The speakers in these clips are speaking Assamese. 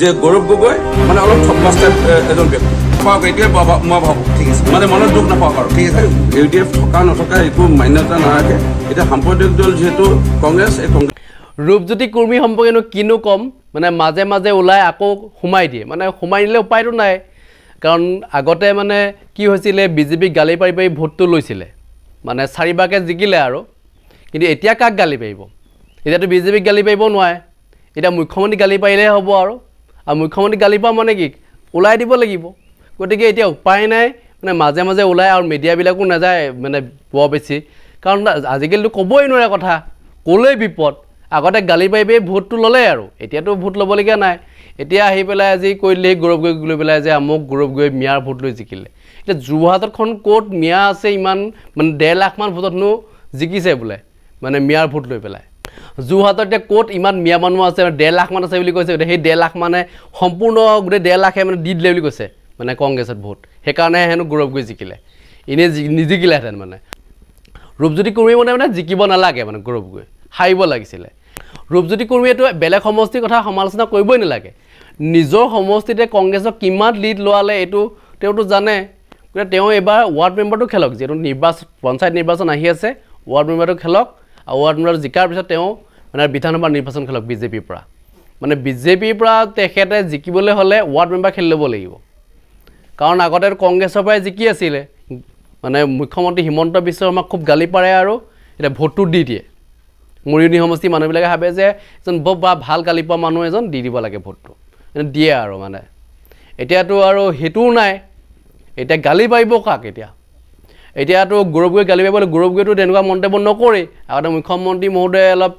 যে গৌৰৱ গগৈ মানে অলপ থপ এজন ব্যক্তি পাওক এইটোৱে মই ভাবোঁ ঠিক আছে মানে মনত দুখ নাপাওঁ আৰু ঠিক আছে ইউ ডি এফ থকা নথকা একো মান্যতা নাৰাখে এতিয়া সাম্প্ৰদায়িক দল যিহেতু কংগ্ৰেছ এই কংগ্ৰেছ ৰূপজ্যোতি কুৰ্মী সম্পৰ্কেনো কিনো ক'ম মানে মাজে মাজে ওলাই আকৌ সোমাই দিয়ে মানে সোমাই দিলে উপায়টো নাই কাৰণ আগতে মানে কি হৈছিলে বিজেপিক গালি পাৰি পাৰি ভোটটো লৈছিলে মানে চাৰিবাৰকে জিকিলে আৰু কিন্তু এতিয়া কাক গালি পাৰিব এতিয়াতো বিজেপিক গালি পাৰিব নোৱাৰে এতিয়া মুখ্যমন্ত্ৰীক গালি পাৰিলেহে হ'ব আৰু আৰু মুখ্যমন্ত্ৰী গালি পাওঁ মানে কি ওলাই দিব লাগিব গতিকে এতিয়া উপায় নাই মানে মাজে মাজে ওলায় আৰু মিডিয়াবিলাকো নাযায় মানে বৰ বেছি কাৰণ আজিকালিতো ক'বই নোৱাৰে কথা ক'লেই বিপদ আগতে গালি পাৰিবেই ভোটটো ল'লে আৰু এতিয়াতো ভোট ল'বলগীয়া নাই এতিয়া আহি পেলাই আজি কৈ কৰিলেহি গৌৰৱ গৈ লৈ পেলাই যে আমুক গৌৰৱ গৈ মিয়াৰ ভোট লৈ জিকিলে এতিয়া যোৰহাটতখন ক'ত মিয়া আছে ইমান মানে ডেৰ লাখমান ভোটতনো জিকিছে বোলে মানে মিয়াৰ ভোট লৈ পেলাই যোৰহাটত এতিয়া ক'ত ইমান মিয়া মানুহ আছে ডেৰ লাখমান আছে বুলি কৈছে সেই ডেৰ লাখ মানে সম্পূৰ্ণ গোটেই ডেৰ লাখে মানে দি দিলে বুলি কৈছে মানে কংগ্ৰেছত ভোট সেইকাৰণে হেনো গৌৰৱ গৈ জিকিলে এনেই জি নিজিকিলেহেঁতেন মানে ৰূপজ্যোতি কুৰ্মী মানে মানে জিকিব নালাগে মানে গৌৰৱ গৈ হাৰিব লাগিছিলে ৰূপজ্যোতি কুৰ্মীয়েতো বেলেগ সমষ্টিৰ কথা সমালোচনা কৰিবই নালাগে নিজৰ সমষ্টিতে কংগ্ৰেছক কিমান লিড লোৱালে এইটো তেওঁতো জানে গতিকে তেওঁ এইবাৰ ৱাৰ্ড মেম্বাৰটো খেলক যিহেতু নিৰ্বাচন পঞ্চায়ত নিৰ্বাচন আহি আছে ৱাৰ্ড মেম্বাৰটো খেলক আৰু ৱাৰ্ড মেম্বাৰটো জিকাৰ পিছত তেওঁ মানে বিধানসভা নিৰ্বাচন খেলক বিজেপিৰ পৰা মানে বিজেপিৰ পৰা তেখেতে জিকিবলৈ হ'লে ৱাৰ্ড মেম্বাৰ খেলি ল'ব লাগিব কাৰণ আগতে কংগ্ৰেছৰ পৰাই জিকি আছিলে মানে মুখ্যমন্ত্ৰী হিমন্ত বিশ্ব শৰ্মাক খুব গালি পাৰে আৰু এতিয়া ভোটটো দি দিয়ে মৰিয়নি সমষ্টিৰ মানুহবিলাকে ভাবে যে এজন বৰ বা ভাল গালি পোৱা মানুহ এজন দি দিব লাগে ভোটটো মানে দিয়ে আৰু মানে এতিয়াতো আৰু সেইটোও নাই এতিয়া গালি পাৰিব কাক এতিয়া এতিয়াতো গৌৰৱগৈ গালি পাৰিবলৈ গৌৰৱগৈতো তেনেকুৱা মন্তব্য নকৰেই আগতে মুখ্যমন্ত্ৰী মহোদয়ে অলপ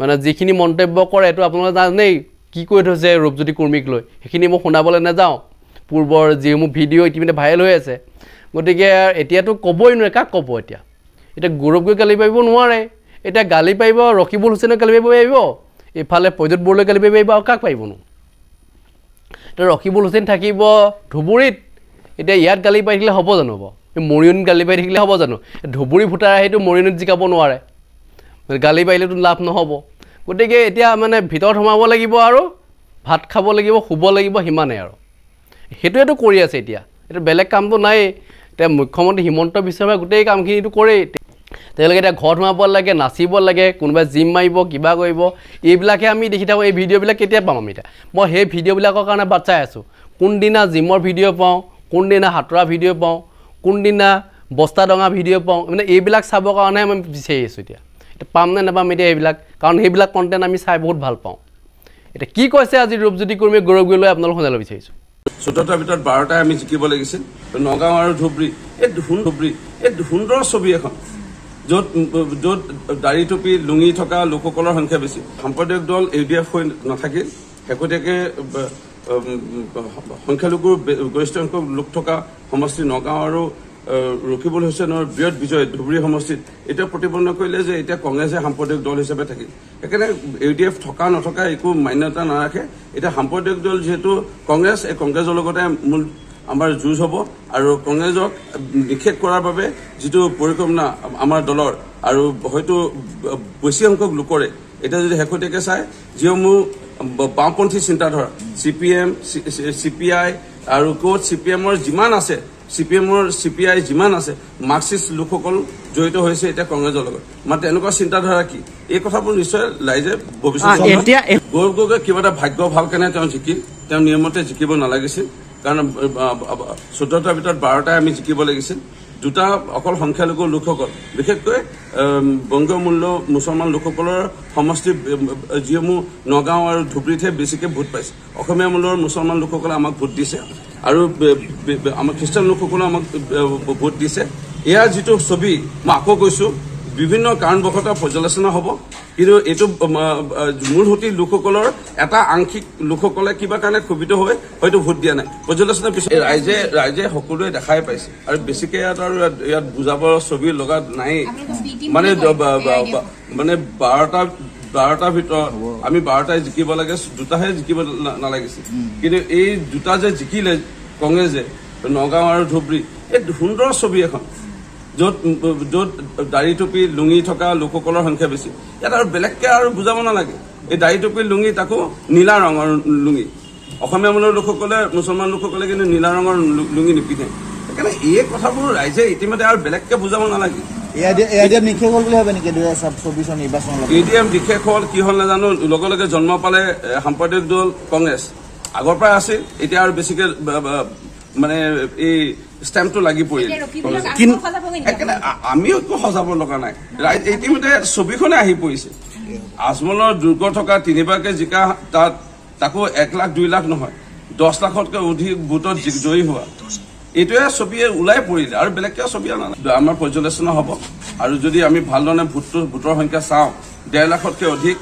মানে যিখিনি মন্তব্য কৰে এইটো আপোনালোকে জানেই কি কৈ থৈছে ৰূপজ্যোতি কুৰ্মীক লৈ সেইখিনি মই শুনাবলৈ নাযাওঁ পূৰ্বৰ যিসমূহ ভিডিঅ' ইতিমধ্যে ভাইৰেল হৈ আছে গতিকে এতিয়াতো ক'বই নোৱাৰে কাক ক'ব এতিয়া এতিয়া গৌৰৱ গৈ গালি পাৰিব নোৱাৰে এতিয়া গালি পাৰিব ৰকিবুল হুছেইনক গালি পাৰিব পাৰিব ইফালে প্ৰজ্যোত বৰলৈ গালি পাৰিব পাৰিব আৰু কাক পাৰিবনো এতিয়া ৰকিবুল হুছেইন থাকিব ধুবুৰীত এতিয়া ইয়াত গালি পাৰি থাকিলে হ'ব জানো হ'ব মৰিয়নীত গালি পাৰি থাকিলে হ'ব জানো ধুবুৰী ভোটাৰ আহিটো মৰিয়নীত জিকাব নোৱাৰে গালি পাৰিলেতো লাভ নহ'ব গতিকে এতিয়া মানে ভিতৰত সোমাব লাগিব আৰু ভাত খাব লাগিব শুব লাগিব সিমানেই আৰু সেইটোৱেতো কৰি আছে এতিয়া এইটো বেলেগ কামটো নাই এতিয়া মুখ্যমন্ত্ৰী হিমন্ত বিশ্ব শৰ্মাই গোটেই কামখিনিতো কৰেই তেওঁলোকে এতিয়া ঘৰত সোমাব লাগে নাচিব লাগে কোনোবাই জিম মাৰিব কিবা কৰিব এইবিলাকহে আমি দেখি থাকোঁ এই ভিডিঅ'বিলাক কেতিয়া পাম আমি এতিয়া মই সেই ভিডিঅ'বিলাকৰ কাৰণে বাট চাই আছোঁ কোনদিনা জিমৰ ভিডিঅ' পাওঁ কোনদিনা সাঁতোৰা ভিডিঅ' পাওঁ কোনদিনা বস্তা ডঙা ভিডিঅ' পাওঁ মানে এইবিলাক চাবৰ কাৰণেহে আমি বিচাৰি আছোঁ এতিয়া পামনে নাপাম এতিয়া এইবিলাক কাৰণ সেইবিলাক কণ্টেণ্ট আমি চাই বহুত ভাল পাওঁ এতিয়া কি কৈছে আজি ৰূপজ্যোতি কৰ্মী গৌৰৱ গৈ লৈ আপোনালোকক সজাব বিচাৰিছোঁ চৈধ্যটাৰ ভিতৰত বাৰটাই আমি জিকিব লাগিছিল নগাঁও আৰু ধুবুৰী এই ধুবুৰী এই সুন্দৰ ছবি এখন য'ত য'ত দাড়ি টুপি লুঙি থকা লোকসকলৰ সংখ্যা বেছি সাম্প্ৰদায়িক দল ইউ ডি এফ হৈ নাথাকিল শেহতীয়াকৈ সংখ্যালঘু গৰিষ্ঠ সংখ্যক লোক থকা সমষ্টি নগাঁও আৰু ৰকিবুল হুছেইনৰ বৃহৎ বিজয় ধুবুৰী সমষ্টিত এতিয়া প্ৰতিপন্ন কৰিলে যে এতিয়া কংগ্ৰেছে সাম্প্ৰদায়িক দল হিচাপে থাকিল সেইকাৰণে ইউ ডি এফ থকা নথকা একো মান্যতা নাৰাখে এতিয়া সাম্প্ৰদায়িক দল যিহেতু কংগ্ৰেছ এই কংগ্ৰেছৰ লগতে মূল আমাৰ যুঁজ হ'ব আৰু কংগ্ৰেছক নিষেধ কৰাৰ বাবে যিটো পৰিকল্পনা আমাৰ দলৰ আৰু হয়তো বেছি সংখ্যক লোকৰে এতিয়া যদি শেহতীয়াকৈ চায় যিসমূহ বাওঁপন্থী চিন্তাধাৰা C P M C P I আৰু ক'ত চি পি এমৰ যিমান আছে চি পি এমৰ চি পি আই যিমান আছে মাৰ্কচিষ্ট লোকসকল জড়িত হৈছে এতিয়া কংগ্ৰেছৰ লগত মানে তেনেকুৱা চিন্তাধাৰা কি এই কথাবোৰ নিশ্চয় ৰাইজে ভৱিষ্যত গৌৰৱ গগৈ কিবা এটা ভাগ্য ভাল কাৰণে তেওঁ জিকিল তেওঁ নিয়মতে জিকিব নালাগিছিল কাৰণ চৈধ্যটাৰ ভিতৰত বাৰটাই আমি জিকিব লাগিছিল দুটা অকল সংখ্যালঘু লোকসকল বিশেষকৈ বংগীয় মূল্য মুছলমান লোকসকলৰ সমষ্টি যিসমূহ নগাঁও আৰু ধুবুৰীতহে বেছিকৈ ভোট পাইছে অসমীয়া মূল্যৰ মুছলমান লোকসকলে আমাক ভোট দিছে আৰু আমাৰ খ্ৰীষ্টান লোকসকলেও আমাক ভোট দিছে ইয়াৰ যিটো ছবি মই আকৌ কৈছোঁ বিভিন্ন কাৰণবশত পৰ্যালোচনা হ'ব কিন্তু এইটো মূল মূলসুতি লোকসকলৰ এটা আংশিক লোকসকলে কিবা কাৰণে ক্ষোভিত হৈ হয়তো ভোট দিয়া নাই পৰ্যালোচনা পিছত ৰাইজে ৰাইজে সকলোৱে দেখাই পাইছে আৰু বেছিকৈ ইয়াত আৰু ইয়াত বুজাবৰ ছবি লগা নাই মানে মানে বাৰটা বাৰটাৰ ভিতৰত আমি বাৰটাই জিকিব লাগে দুটাহে জিকিব নালাগিছিল কিন্তু এই দুটা যে জিকিলে কংগ্ৰেছে নগাঁও আৰু ধুবুৰী এই সুন্দৰ ছবি এখন য'ত য'ত দাড়ি টুপি লুঙি থকা লোকসকলৰ সংখ্যা বেছি ইয়াত আৰু বেলেগকে আৰু বুজাব নালাগে এই দাড়ি টুপি লুঙি তাকো নীলা ৰঙৰ লুঙি অসমীয়া মানুহৰ লোকসকলে মুছলমান লোকসকলে কিন্তু নীলা ৰঙৰ লুঙি নিপিন্ধে সেইকাৰণে এই কথাবোৰ ৰাইজে ইতিমধ্যে আৰু বেলেগকে বুজাব নালাগে ই বিশেষ হল কি হল নাজানো লগে লগে জন্ম পালে সাম্প্ৰদায়িক দল কংগ্ৰেছ আগৰ পৰা আছিল এতিয়া আৰু বেছিকে মানে এই ষ্টেম্পটো লাগি পৰিল আমিও একো সজাব লগা নাই ইতিমধ্যে ছবিখনে আহি পৰিছে আজমলৰ দুৰ্গ থকা তিনিবাৰকে জিকা তাত তাকো এক লাখ দুই লাখ নহয় দহ লাখতকৈ অধিক ভোটত জয়ী হোৱা এইটোৱে ছবিয়ে ওলাই পৰিলে আৰু বেলেগ কিবা ছবি অনা নাই আমাৰ পৰ্যালোচনা হ'ব আৰু যদি আমি ভাল ধৰণে ভোটটো ভোটৰ সংখ্যা চাওঁ ডেৰ লাখতকৈ অধিক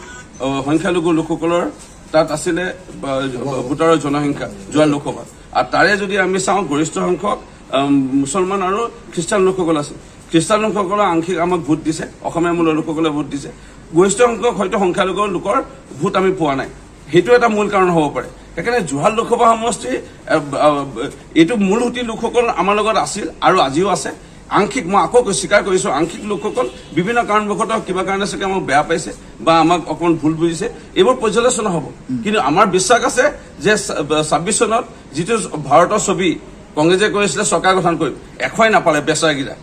সংখ্যালঘু লোকসকলৰ তাত আছিলে ভোটাৰৰ জনসংখ্যা যোৱা লোকসকল আৰু তাৰে যদি আমি চাওঁ গৰিষ্ঠ সংখ্যক মুছলমান আৰু খ্ৰীষ্টান লোকসকল আছে খ্ৰীষ্টান লোকসকলৰ আংশিক আমাক ভোট দিছে অসমীয়া মূলৰ লোকসকলে ভোট দিছে গৰিষ্ঠ সংখ্যক হয়তো সংখ্যালঘু লোকৰ ভোট আমি পোৱা নাই সেইটো এটা মূল কাৰণ হ'ব পাৰে সেইকাৰণে যোৰহাট লোকসভা সমষ্টিৰ এইটো মূল সুতি লোকসকল আমাৰ লগত আছিল আৰু আজিও আছে আংশিক মই আকৌ স্বীকাৰ কৰিছোঁ আংশিক লোকসকল বিভিন্ন কাৰণবশতঃ কিবা কাৰণে চাগে আমাক বেয়া পাইছে বা আমাক অকণমান ভুল বুজিছে এইবোৰ পৰ্যালোচনা হ'ব কিন্তু আমাৰ বিশ্বাস আছে যে ছাব্বিছ চনত যিটো ভাৰতৰ ছবি কংগ্ৰেছে কৈছিলে চৰকাৰ গঠন কৰিম এশই নাপালে বেচাৰকেইটা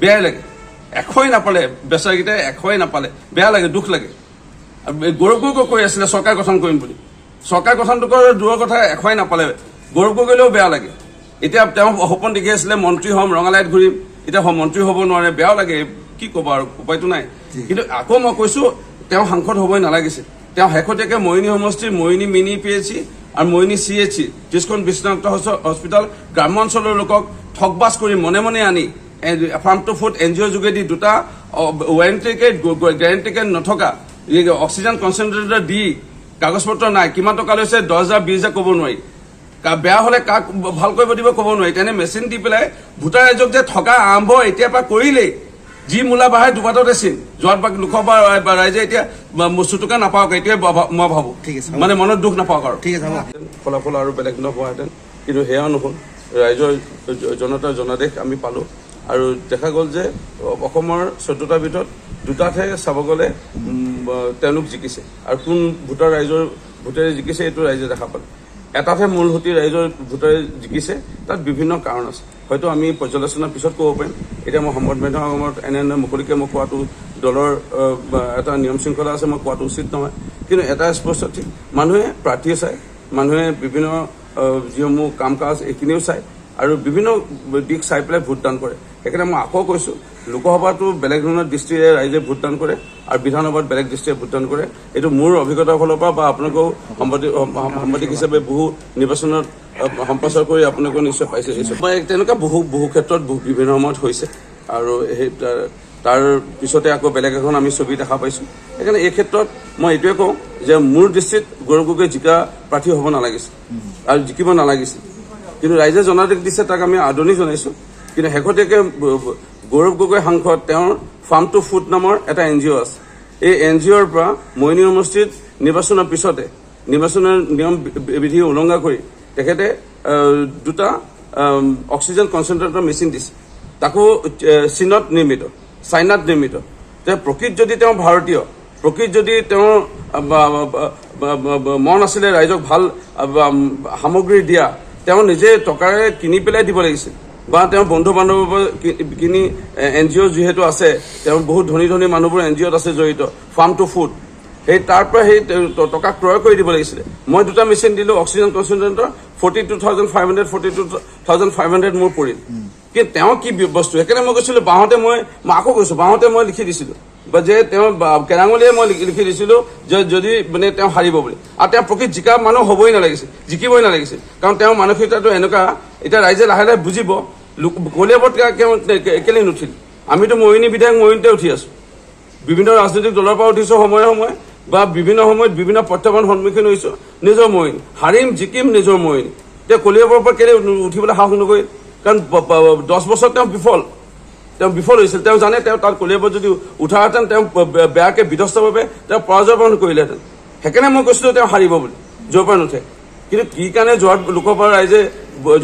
বেয়াই লাগে এশই নাপালে বেচাৰকেইটাই এশই নাপালে বেয়া লাগে দুখ লাগে গৌৰৱ গৌৰৱ কৈ আছিলে চৰকাৰ গঠন কৰিম বুলি চৰকাৰ কথাটোকৰ দূৰৰ কথা এখনাই নাপালে গৌৰৱ গগৈলৈও বেয়া লাগে এতিয়া তেওঁ সপোন দেখি আছিলে মন্ত্ৰী হ'ম ৰঙালাইত ঘূৰিম এতিয়া মন্ত্ৰী হ'ব নোৱাৰে বেয়াও লাগে কি ক'ব আৰু উপায়টো নাই কিন্তু আকৌ মই কৈছোঁ তেওঁ সাংসদ হ'বই নালাগিছিল তেওঁ শেহতীয়াকৈ মৈনী সমষ্টিৰ Moini mini P H C আৰু মৈনী চি এইচ চি ত্ৰিছখন বিশ্বনাথ হস্পিটেল গ্ৰাম্য অঞ্চলৰ লোকক ঠগবাজ কৰি মনে মনে আনি farm to food N G O' যোগেদি দুটা ৱাৰেণ্টি গেৰেণ্টি গেৰেণ্টিকেট নথকা অক্সিজেন কনচেনট্ৰেটৰ দি কাগজ পত্ৰ নাই কিমান টকা লৈছে দহ হাজাৰ বিশ হাজাৰ ক'ব নোৱাৰি বেয়া হলে কাক ভাল কৰিব দিব ক'ব নোৱাৰি তেনে মেচিন দি পেলাই ভোটাৰ ৰাইজক যে থকা আৰম্ভ এতিয়াৰ পৰা কৰিলেই যি মূলা বাঢ়াই দুপাতত আছিল যোৱাত লোকসভা ৰাইজে এতিয়া চুটুকা নাপাওক এইটোৱে মই ভাবোঁ ঠিক আছে মানে মনত দুখ নাপাওক আৰু ঠিক আছে ফলাফল আৰু বেলেগ নপোৱাহেঁতেন কিন্তু সেয়াও নহ'ল ৰাইজৰ জনতাৰ জনাদেশ আমি পালোঁ আৰু দেখা গ'ল যে অসমৰ চৈধ্যটাৰ ভিতৰত দুটাতহে চাব গ'লে তেওঁলোক জিকিছে আৰু কোন ভোটাৰ ৰাইজৰ ভোটেৰে জিকিছে এইটো ৰাইজে দেখা পালে এটাতহে মূলসুতি ৰাইজৰ ভোটাৰে জিকিছে তাত বিভিন্ন কাৰণ আছে হয়তো আমি পৰ্যালোচনাৰ পিছত ক'ব পাৰিম এতিয়া মই সংবাদ মাধ্যমত এনেধৰণে মুকলিকৈ মই কোৱাটো দলৰ এটা নিয়ম শৃংখলা আছে মই কোৱাটো উচিত নহয় কিন্তু এটা স্পষ্ট ঠিক মানুহে প্ৰাৰ্থীয়ে চায় মানুহে বিভিন্ন যিসমূহ কাম কাজ এইখিনিও চায় আৰু বিভিন্ন দিশ চাই পেলাই ভোটদান কৰে সেইকাৰণে মই আকৌ কৈছোঁ লোকসভাতো বেলেগ ধৰণৰ দৃষ্টিৰে ৰাইজে ভোটদান কৰে আৰু বিধানসভাত বেলেগ দৃষ্টিৰে ভোটদান কৰে এইটো মোৰ অভিজ্ঞতাৰ ফালৰ পৰা বা আপোনালোকেও সাম্বাদিক সাংবাদিক হিচাপে বহু নিৰ্বাচনত সম্প্ৰচাৰ কৰি আপোনালোকেও নিশ্চয় পাইছে মই তেনেকুৱা বহু বহু ক্ষেত্ৰত বিভিন্ন সময়ত হৈছে আৰু সেই তাৰ পিছতে আকৌ বেলেগ এখন আমি ছবি দেখা পাইছোঁ সেইকাৰণে এই ক্ষেত্ৰত মই এইটোৱে কওঁ যে মোৰ দৃষ্টিত গৌৰৱ গগৈ জিকা প্ৰাৰ্থী হ'ব নালাগিছিল আৰু জিকিব নালাগিছিল কিন্তু ৰাইজে জনাদেশ দিছে তাক আমি আদৰণি জনাইছোঁ কিন্তু শেহতীয়াকৈ গৌৰৱ গগৈ সাংসদ তেওঁৰ ফাৰ্ম টু ফুড নামৰ এটা এন জি অ' আছে এই এন জি অ'ৰ পৰা মইনী সমষ্টিত নিৰ্বাচনৰ পিছতে নিৰ্বাচনৰ নিয়ম বিধি উলংঘা কৰি তেখেতে দুটা অক্সিজেন কনচেনট্ৰেটৰ মেচিন দিছে তাকো চীনত নিৰ্মিত চাইনাত নিৰ্মিত তেওঁ প্ৰকৃত যদি তেওঁ ভাৰতীয় প্ৰকৃত যদি তেওঁৰ মন আছিলে ৰাইজক ভাল সামগ্ৰী দিয়া তেওঁ নিজে টকাৰে কিনি পেলাই দিব লাগিছিল বা তেওঁ বন্ধু কিনি এন জি অ' যিহেতু আছে তেওঁ বহুত ধনী ধনী মানুহবোৰ এন জি অ'ত আছে জড়িত ফাৰ্ম টু ফুড সেই তাৰ পৰা সেই টকা ক্ৰয় কৰি দিব লাগিছিলে মই দুটা মেচিন দিলোঁ oxygen concentrator forty two thousand five hundred forty two thousand five hundred মোৰ পৰিল কিন্তু তেওঁ কি বস্তু সেইকাৰণে মই কৈছিলোঁ বাঁহতে মই মই আকৌ কৈছোঁ বাঁহতে মই লিখি দিছিলোঁ বা যে তেওঁ কেৰাঙলীয়ে মই লিখি দিছিলোঁ যে যদি মানে তেওঁ হাৰিব বুলি আৰু তেওঁ প্ৰকৃত জিকা মানুহ হ'বই নালাগিছিল জিকিবই নালাগিছিল কাৰণ তেওঁৰ মানসিকতাটো এনেকুৱা এতিয়া ৰাইজে লাহে লাহে বুজিব কলীয়া পতাকা কেলেই নুঠিল আমিতো মহিনী বিধায়ক মহিনীতে উঠি আছোঁ বিভিন্ন ৰাজনৈতিক দলৰ পৰা উঠিছোঁ সময়ে সময়ে বা বিভিন্ন সময়ত বিভিন্ন প্ৰত্যাহ্বান সন্মুখীন হৈছোঁ নিজৰ মহিনী হাৰিম জিকিম নিজৰ মহিনী তেওঁ কলীয়াবৰ পৰা কেলেই উঠিবলৈ সাহস নকৰিল কাৰণ দহ বছৰত তেওঁ বিফল তেওঁ বিফল হৈছিল তেওঁ জানে তেওঁ তাত কলীয়াবৰ যদি উঠাহেঁতেন তেওঁ বেয়াকৈ বিধ্বস্তভাৱে তেওঁ পৰাজয় বৰণ কৰিলেহেঁতেন সেইকাৰণে মই কৈছিলোঁ তেওঁ হাৰিব বুলি য'ৰ পৰা নুঠে কিন্তু কি কাৰণে যোৱাৰ লোকসভাৰ ৰাইজে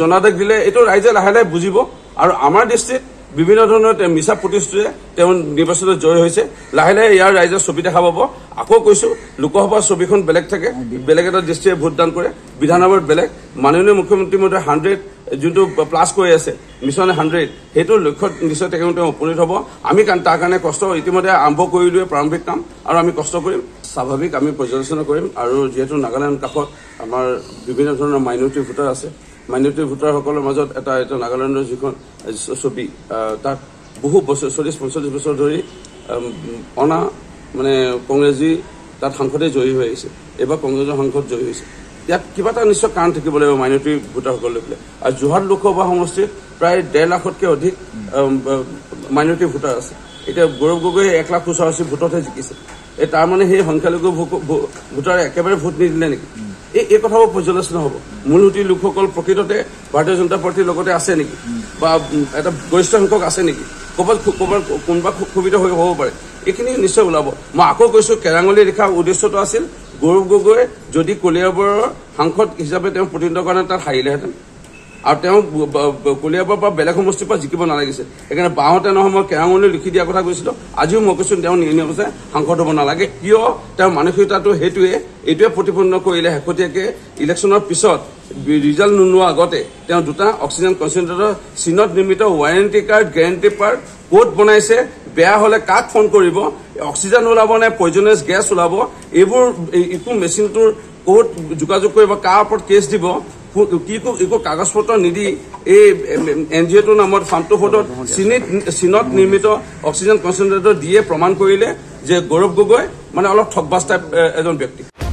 জনাদেশ দিলে এইটো ৰাইজে লাহে লাহে বুজিব আৰু আমাৰ দৃষ্টিত বিভিন্ন ধৰণৰ মিছা প্ৰতিশ্ৰুতিৰে তেওঁ নিৰ্বাচনত জয় হৈছে লাহে লাহে ইয়াৰ ৰাইজে ছবি দেখা পাব আকৌ কৈছো লোকসভাৰ ছবিখন বেলেগ থাকে বেলেগ এটা দৃষ্টিৰে ভোটদান কৰে বিধানসভাত বেলেগ মাননীয় মুখ্যমন্ত্ৰী মহোদয় হাণ্ড্ৰেড যোনটো প্লাছ কৰি আছে মিছন হাণ্ড্ৰেড সেইটো লক্ষ্যত নিশ্চয় তেখেত তেওঁ উপনীত হ'ব আমি তাৰ কাৰণে কষ্ট ইতিমধ্যে আৰম্ভ কৰিলোৱে প্ৰাৰম্ভিক কাম আৰু আমি কষ্ট কৰিম স্বাভাৱিক আমি পৰ্যালোচনা কৰিম আৰু যিহেতু নাগালেণ্ড কাষত আমাৰ বিভিন্ন ধৰণৰ মাইনৰিটি ভোটাৰ আছে মাইনৰিটি ভোটাৰসকলৰ মাজত এটা এটা নাগালেণ্ডৰ যিখন ছবি তাত বহু বছৰ চল্লিছ পঞ্চল্লিছ বছৰ ধৰি অনা মানে কংগ্ৰেছী তাত সাংসদে জয়ী হৈ আহিছে এইবাৰ কংগ্ৰেছৰ সাংসদ জয়ী হৈছে ইয়াত কিবা এটা নিশ্চয় কাৰণ থাকিব লাগিব মাইনৰিটি ভোটাৰসকল লৈ আৰু যোৰহাট লোকসভা সমষ্টিত প্ৰায় ডেৰ লাখতকৈ অধিক মাইনৰিটি ভোটাৰ আছে এতিয়া গৌৰৱ গগৈয়ে এক লাখ ওচৰাওচি ভোটতহে জিকিছে এই তাৰমানে সেই সংখ্যালঘু ভোটাৰে একেবাৰে ভোট নিদিলে নেকি এই এই কথাবোৰ পৰ্যালোচনা হ'ব মূল মূলসুঁতিৰ লোকসকল প্ৰকৃততে ভাৰতীয় জনতা পাৰ্টীৰ লগতে আছে নেকি বা এটা গৰিষ্ঠ সংখ্যক আছে নেকি ক'ৰবাত ক'ৰবাত কোনোবা সুবিধা হৈ হ'ব পাৰে এইখিনি নিশ্চয় ওলাব মই আকৌ কৈছোঁ কেৰাঙলী ৰেখাৰ উদ্দেশ্যটো আছিল গৌৰৱ গগৈ যদি কলিয়াবৰৰ সাংসদ হিচাপে তেওঁ প্ৰতিনিধিত্ব কৰা কৰে তাত হাৰিলেহেঁতেন আৰু তেওঁ কলিয়াবৰ পৰা বেলেগ সমষ্টিৰ পৰা জিকিব নালাগিছিল সেইকাৰণে বাহঁতে নহয় মই কেৰাঙলৈ লিখি দিয়াৰ কথা কৈছিলোঁ আজিও মই কৈছোঁ তেওঁ নিৰ্নিৰ্বাচনে সাংসদ হ'ব নালাগে কিয় তেওঁৰ মানসিকতাটো সেইটোৱে এইটোৱে প্ৰতিপন্ন কৰিলে শেহতীয়াকৈ ইলেকশ্যনৰ পিছত ৰিজাল্ট নোলোৱা আগতে তেওঁ দুটা অক্সিজেন কনচেনট্ৰেটৰ চীনত নিৰ্মিত ৱাৰেণ্টি কাৰ্ড গেৰেণ্টি কাৰ্ড ক'ত বনাইছে বেয়া হ'লে কাক ফোন কৰিব অক্সিজেন ওলাব নে পয়জনাছ গেছ ওলাব এইবোৰ একো মেচিনটোৰ ক'ত যোগাযোগ কৰিব কাৰ ওপৰত কেছ দিব কি একো কাগজ পত্ৰ নিদি এই এন জি অ'টোৰ নামত ফাৰ্মটো হ'ডত চীনিত চীনত নিৰ্মিত অক্সিজেন কনচেনট্ৰেটৰ দিয়ে প্ৰমাণ কৰিলে যে গৌৰৱ গগৈ মানে অলপ ঠগবাজ টাইপ এজন ব্যক্তি